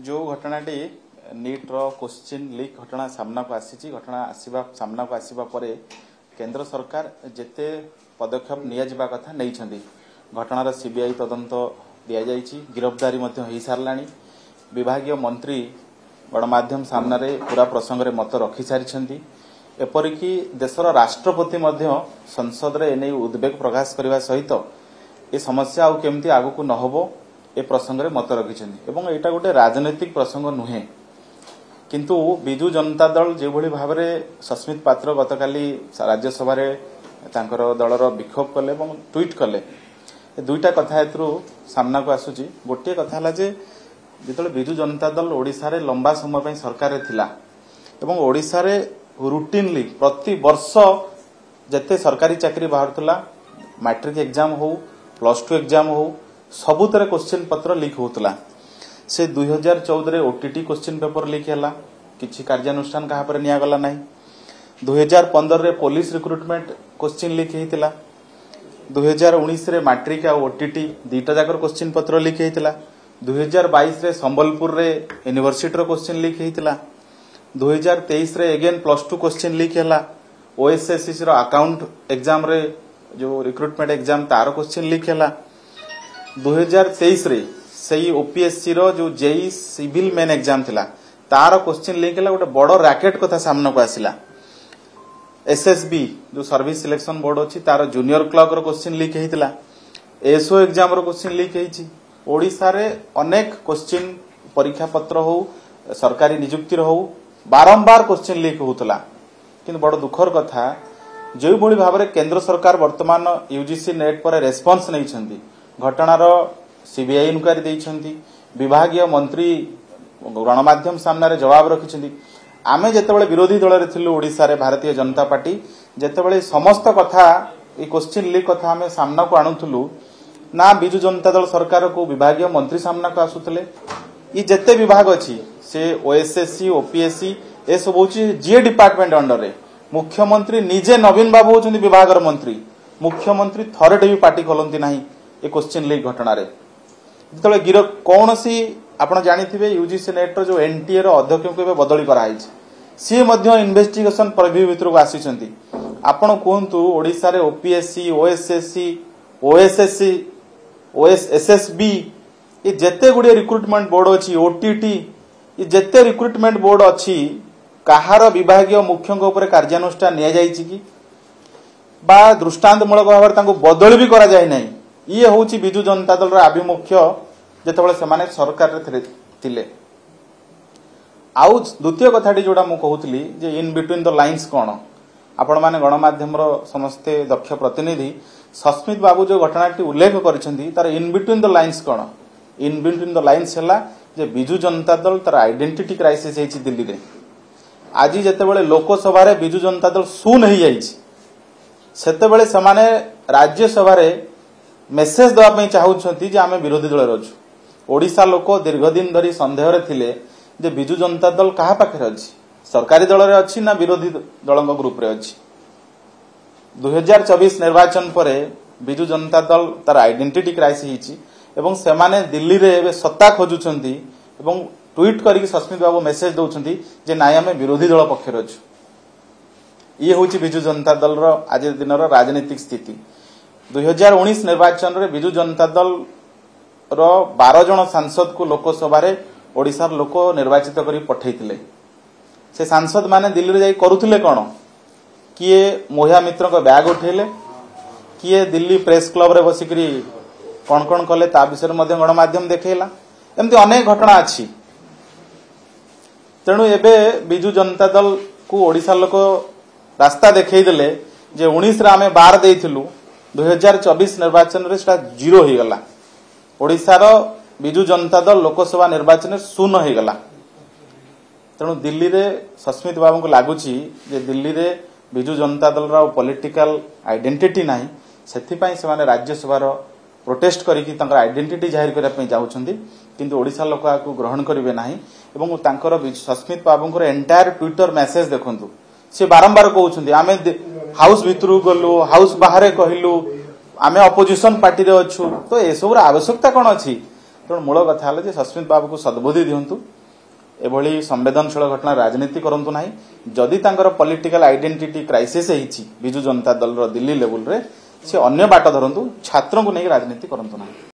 ଯେଉଁ ଘଟଣାଟି ନିଟ୍ର question leak ଘଟଣା ସାମ୍ନାକୁ ଆସିଛି ଘଟଣା ଆସିବା ସାମ୍ନାକୁ ଆସିବା ପରେ କେନ୍ଦ୍ର ସରକାର ଯେତେ ପଦକ୍ଷେପ ନିଆଯିବା କଥା ନେଇଛନ୍ତି ଘଟଣାର ସିବିଆଇ ତଦନ୍ତ ଦିଆଯାଇଛି ଗିରଫଦାରୀ ମଧ୍ୟ ହୋଇସାରିଲାଣି ବିଭାଗୀୟ ମନ୍ତ୍ରୀ ଗଣମାଧ୍ୟମ ସାମ୍ନାରେ ପୁରା ପ୍ରସଙ୍ଗରେ ମତ ରଖିସାରିଛନ୍ତି ଏପରିକି ଦେଶର ରାଷ୍ଟ୍ରପତି ମଧ୍ୟ ସଂସଦରେ ଏ ନେଇ ଉଦ୍ବେଗ ପ୍ରକାଶ କରିବା ସହିତ ଏ ସମସ୍ୟା ଆଉ କେମିତି ଆଗକୁ ନ ହେବ ଏ ପ୍ରସଙ୍ଗରେ ମତ ରଖିଛନ୍ତି ଏବଂ ଏଇଟା ଗୋଟେ ରାଜନୈତିକ ପ୍ରସଙ୍ଗ ନୁହେଁ କିନ୍ତୁ ବିଜୁ ଜନତା ଦଳ ଯେଉଁଭଳି ଭାବରେ ସସ୍ମିତ ପାତ୍ର ଗତକାଲି ରାଜ୍ୟସଭାରେ ତାଙ୍କର ଦଳର ବିକ୍ଷୋଭ କଲେ ଏବଂ ଟ୍ୱିଟ୍ କଲେ ଏ ଦୁଇଟା କଥା ଏଥିରୁ ସାମ୍ନାକୁ ଆସୁଛି ଗୋଟିଏ କଥା ହେଲା ଯେ ଯେତେବେଳେ ବିଜୁ ଜନତା ଦଳ ଓଡ଼ିଶାରେ ଲମ୍ବା ସମୟ ପାଇଁ ସରକାରରେ ଥିଲା ଏବଂ ଓଡ଼ିଶାରେ ରୁଟିନ୍ଲି ପ୍ରତି ବର୍ଷ ଯେତେ ସରକାରୀ ଚାକିରି ବାହାରୁଥିଲା ମାଟ୍ରିକ୍ ଏକ୍ଜାମ୍ ହେଉ ପ୍ଲସ୍ ଟୁ ଏକ୍ଜାମ୍ ହେଉ सबुत क्वेश्चन पत्र लिक होता से दुई हजार चौदह ओटीटी क्वेश्चन पेपर लिक है किसी कार्यानुषान क्या निगला ना दुईार पंदर में पुलिस रिक्रुटमेंट क्वेश्चन लिक होता दुई हजार उन्नीस मैट्रिक आईटी दुटा जाकर क्वेश्चन पत्र लिक होता दुई हजार बैस संबलपुर यूनिभर्सीटर क्वेश्चन लिक होता दुई हजार तेईस again plus two question leak है ओएसएससी रकाउंट एक्जाम जो रिक्रुटमेंट एग्जाम तार क्वेश्चन लिक है ଦୁଇହଜାର ତେଇଶରେ ସେଇ ଓପିଏସ୍ସିର ଯେଉଁ ଜେଇ ସିଭିଲ୍ ମେନ୍ ଏକ୍ଜାମ୍ ଥିଲା ତାର କ୍ୱେଶ୍ଚିନ୍ ଲିଙ୍କ୍ ହେଲା ଗୋଟେ ବଡ଼ ରାକେଟ୍ କଥା ସାମ୍ନାକୁ ଆସିଲା ଏସ୍ଏସ୍ବି ଯେଉଁ ସର୍ଭିସ୍ ସିଲେକ୍ସନ୍ ବୋର୍ଡ଼ ଅଛି ତାର ଜୁନିୟର୍ କ୍ଲବ୍ର କ୍ୱେଶ୍ଚିନ୍ ଲିକ୍ ହେଇଥିଲା ଏସ୍ଓ ଏକ୍ଜାମ୍ର କ୍ୱେଶ୍ଚିନ୍ ଲିକ୍ ହେଇଛି ଓଡ଼ିଶାରେ ଅନେକ କ୍ୱେଶ୍ଚିନ୍ ପରୀକ୍ଷାପତ୍ର ହେଉ ସରକାରୀ ନିଯୁକ୍ତିର ହେଉ ବାରମ୍ବାର କ୍ୱେଶ୍ଚିନ୍ ଲିକ୍ ହେଉଥିଲା କିନ୍ତୁ ବଡ଼ ଦୁଃଖର କଥା ଯେଉଁଭଳି ଭାବରେ କେନ୍ଦ୍ର ସରକାର ବର୍ତ୍ତମାନ ୟୁଜିସି ନେଟ୍ ପରେ ରେସ୍ପନ୍ସ ନେଇଛନ୍ତି ଘଟଣାର ସିବିଆଇ ଇନ୍କ୍ୱାରୀ ଦେଇଛନ୍ତି ବିଭାଗୀୟ ମନ୍ତ୍ରୀ ଗଣମାଧ୍ୟମ ସାମ୍ନାରେ ଜବାବ ରଖିଛନ୍ତି ଆମେ ଯେତେବେଳେ ବିରୋଧୀ ଦଳରେ ଥିଲୁ ଓଡ଼ିଶାରେ ଭାରତୀୟ ଜନତା ପାର୍ଟି ଯେତେବେଳେ ସମସ୍ତ କଥା ଏଇ କ୍ୱଶ୍ଚିନ୍ ଲିକ୍ କଥା ଆମେ ସାମ୍ନାକୁ ଆଣୁଥିଲୁ ନା ବିଜୁ ଜନତା ଦଳ ସରକାରକୁ ବିଭାଗୀୟ ମନ୍ତ୍ରୀ ସାମ୍ନାକୁ ଆସୁଥିଲେ ଇ ଯେତେ ବିଭାଗ ଅଛି ସେ ଓଏସ୍ଏସ୍ସି ଓପିଏସ୍ସି ଏସବୁ ହେଉଛି ଯିଏ ଡିପାର୍ଟମେଣ୍ଟ ଅଣ୍ଡରରେ ମୁଖ୍ୟମନ୍ତ୍ରୀ ନିଜେ ନବୀନ ବାବୁ ହେଉଛନ୍ତି ବିଭାଗର ମନ୍ତ୍ରୀ ମୁଖ୍ୟମନ୍ତ୍ରୀ ଥରଟେ ବି ପାର୍ଟି ଖୋଲନ୍ତି ନାହିଁ ଏ କ୍ୱେଶ୍ଚିନ୍ ଲିକ୍ ଘଟଣାରେ ଯେତେବେଳେ ଗିରଫ କୌଣସି ଆପଣ ଜାଣିଥିବେ ୟୁଜିସି ନେଟ୍ର ଯେଉଁ ଏନ୍ଟିଏର ଅଧ୍ୟକ୍ଷଙ୍କୁ ଏବେ ବଦଳି କରାଯାଇଛି ସିଏ ମଧ୍ୟ ଇନଭେଷ୍ଟିଗେସନ୍ ପ୍ରଭ୍ୟୁ ଭିତରକୁ ଆସିଛନ୍ତି ଆପଣ କୁହନ୍ତୁ ଓଡ଼ିଶାରେ ଓପିଏସ୍ସି ଓଏସ୍ଏସ୍ସି ଓଏସ୍ଏସ୍ସି ଓଏସ୍ଏସ୍ଏସ୍ବି ଏ ଯେତେ ଗୁଡ଼ିଏ ରିକ୍ରୁଟମେଣ୍ଟ ବୋର୍ଡ ଅଛି ଓଟିଟି ଏ ଯେତେ ରିକ୍ରୁଟମେଣ୍ଟ ବୋର୍ଡ ଅଛି କାହାର ବିଭାଗୀୟ ମୁଖ୍ୟଙ୍କ ଉପରେ କାର୍ଯ୍ୟାନୁଷ୍ଠାନ ନିଆଯାଇଛି କି ବା ଦୃଷ୍ଟାନ୍ତମୂଳକ ଭାବରେ ତାଙ୍କୁ ବଦଳି ବି କରାଯାଇ ନାହିଁ ଇଏ ହେଉଛି ବିଜୁ ଜନତା ଦଳର ଆଭିମୁଖ୍ୟ ଯେତେବେଳେ ସେମାନେ ସରକାରରେ ଥିଲେ ଆଉ ଦ୍ୱିତୀୟ କଥାଟି ଯେଉଁଟା ମୁଁ କହୁଥିଲି ଯେ ଇନ୍ ବିଟୁଇନ୍ ଦ ଲାଇନ୍ସ କ'ଣ ଆପଣମାନେ ଗଣମାଧ୍ୟମର ସମସ୍ତେ ଦକ୍ଷ ପ୍ରତିନିଧି ସସ୍ମିତ ବାବୁ ଯେଉଁ ଘଟଣାଟି ଉଲ୍ଲେଖ କରିଛନ୍ତି ତାର ଇନ୍ ବିଟୁଇନ୍ ଦ ଲାଇନ୍ସ କ'ଣ ଇନ୍ ବିଟୁଇନ୍ ଦ ଲାଇନ୍ସ ହେଲା ଯେ ବିଜୁ ଜନତା ଦଳ ତାର ଆଇଡେଣ୍ଟିଟି କ୍ରାଇସିସ୍ ହେଇଛି ଦିଲ୍ଲୀରେ ଆଜି ଯେତେବେଳେ ଲୋକସଭାରେ ବିଜୁ ଜନତା ଦଳ ଶୂନ ହେଇଯାଇଛି ସେତେବେଳେ ସେମାନେ ରାଜ୍ୟସଭାରେ ମେସେଜ ଦେବା ପାଇଁ ଚାହୁଁଛନ୍ତି ଯେ ଆମେ ବିରୋଧୀ ଦଳରେ ଅଛୁ ଓଡ଼ିଶା ଲୋକ ଦୀର୍ଘଦିନ ଧରି ସନ୍ଦେହରେ ଥିଲେ ଯେ ବିଜୁ ଜନତା ଦଳ କାହା ପାଖରେ ଅଛି ସରକାରୀ ଦଳରେ ଅଛି ନା ବିରୋଧୀ ଦଳଙ୍କ ଗ୍ରୁପରେ ଅଛି ଦୁଇହଜାର ଚବିଶ ନିର୍ବାଚନ ପରେ ବିଜୁ ଜନତା ଦଳ ତାର ଆଇଡେଣ୍ଟିଟି କ୍ରାଇସିସ୍ ହୋଇଛି ଏବଂ ସେମାନେ ଦିଲ୍ଲୀରେ ଏବେ ସତ୍ତା ଖୋଜୁଛନ୍ତି ଏବଂ ଟ୍ୱିଟ୍ କରିକି ସସ୍ମିତ ବାବୁ ମେସେଜ ଦେଉଛନ୍ତି ଯେ ନାଇଁ ଆମେ ବିରୋଧୀ ଦଳ ପକ୍ଷରେ ଅଛୁ ଇଏ ହେଉଛି ବିଜୁ ଜନତା ଦଳର ଆଜିର ଦିନର ରାଜନୈତିକ ସ୍ଥିତି ଦୁଇହଜାର ଉଣେଇଶ ନିର୍ବାଚନରେ ବିଜୁ ଜନତା ଦଳର ବାର ଜଣ ସାଂସଦଙ୍କୁ ଲୋକସଭାରେ ଓଡ଼ିଶାର ଲୋକ ନିର୍ବାଚିତ କରି ପଠାଇଥିଲେ ସେ ସାଂସଦମାନେ ଦିଲ୍ଲୀରେ ଯାଇ କରୁଥିଲେ କ'ଣ କିଏ ମହିଳା ମିତ୍ରଙ୍କ ବ୍ୟାଗ୍ ଉଠାଇଲେ କିଏ ଦିଲ୍ଲୀ ପ୍ରେସ୍ କ୍ଲବ୍ରେ ବସିକରି କ'ଣ କ'ଣ କଲେ ତା ବିଷୟରେ ମଧ୍ୟ ଗଣମାଧ୍ୟମ ଦେଖେଇଲା ଏମିତି ଅନେକ ଘଟଣା ଅଛି ତେଣୁ ଏବେ ବିଜୁ ଜନତା ଦଳକୁ ଓଡ଼ିଶା ଲୋକ ରାସ୍ତା ଦେଖେଇଦେଲେ ଯେ ଉଣେଇଶରେ ଆମେ ବାର ଦେଇଥିଲୁ ଦୁଇହଜାର ଚବିଶ ନିର୍ବାଚନରେ ସେଟା ଜିରୋ ହେଇଗଲା ଓଡ଼ିଶାର ବିଜୁ ଜନତା ଦଳ ଲୋକସଭା ନିର୍ବାଚନରେ ଶୂନ ହେଇଗଲା ତେଣୁ ଦିଲ୍ଲୀରେ ସସ୍ମିତ ବାବୁଙ୍କୁ ଲାଗୁଛି ଯେ ଦିଲ୍ଲୀରେ ବିଜୁ ଜନତା ଦଳର ଆଉ ପଲିଟିକାଲ ଆଇଡେଣ୍ଟିଟି ନାହିଁ ସେଥିପାଇଁ ସେମାନେ ରାଜ୍ୟସଭାର ପ୍ରୋଟେଷ୍ଟ କରିକି ତାଙ୍କର ଆଇଡେଣ୍ଟିଟି ଜାହିର କରିବା ପାଇଁ ଯାଉଛନ୍ତି କିନ୍ତୁ ଓଡ଼ିଶା ଲୋକ ଏହାକୁ ଗ୍ରହଣ କରିବେ ନାହିଁ ଏବଂ ତାଙ୍କର ସସ୍ମିତ ବାବୁଙ୍କର ଏଣ୍ଟାୟାର ଟ୍ୱିଟର ମେସେଜ ଦେଖନ୍ତୁ ସେ ବାରମ୍ବାର କହୁଛନ୍ତି ଆମେ ହାଉସ୍ ଭିତରକୁ ଗଲୁ ହାଉସ୍ ବାହାରେ କହିଲୁ ଆମେ ଅପୋଜିସନ୍ ପାର୍ଟିରେ ଅଛୁ ତ ଏସବୁର ଆବଶ୍ୟକତା କ'ଣ ଅଛି ତେଣୁ ମୂଳ କଥା ହେଲା ଯେ ସସ୍ମିତ ବାବୁକୁ ସଦ୍ବୁଦ୍ଧି ଦିଅନ୍ତୁ ଏଭଳି ସମ୍ବେଦନଶୀଳ ଘଟଣା ରାଜନୀତି କରନ୍ତୁ ନାହିଁ ଯଦି ତାଙ୍କର ପଲିଟିକାଲ ଆଇଡେଣ୍ଟିଟି କ୍ରାଇସିସ୍ ହେଇଛି ବିଜୁ ଜନତା ଦଳର ଦିଲ୍ଲୀ ଲେବୁଲ୍ରେ ସେ ଅନ୍ୟ ବାଟ ଧରନ୍ତୁ ଛାତ୍ରଙ୍କୁ ନେଇ ରାଜନୀତି କରନ୍ତୁ ନାହିଁ